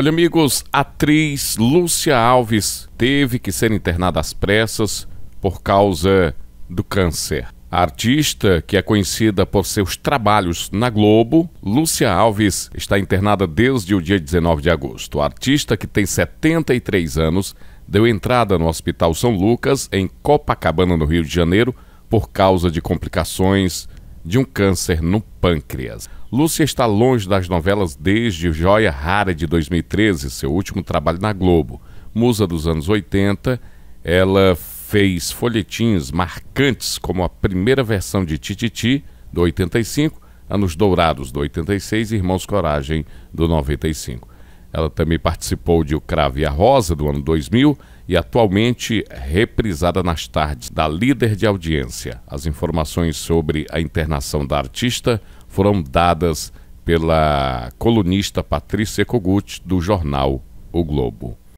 Olha, amigos, a atriz Lúcia Alves teve que ser internada às pressas por causa do câncer. A artista, que é conhecida por seus trabalhos na Globo, Lúcia Alves, está internada desde o dia 19 de agosto. A artista, que tem 73 anos, deu entrada no Hospital São Lucas, em Copacabana, no Rio de Janeiro, por causa de complicações de um câncer no pâncreas. Lúcia está longe das novelas desde Joia Rara de 2013, seu último trabalho na Globo. Musa dos anos 80, ela fez folhetins marcantes como a primeira versão de Tititi, do 85, Anos Dourados, do 86 e Irmãos Coragem, do 95. Ela também participou de O Cravo e a Rosa, do ano 2000, e atualmente reprisada nas tardes da líder de audiência. As informações sobre a internação da artista foram dadas pela colunista Patrícia Kogut, do jornal O Globo.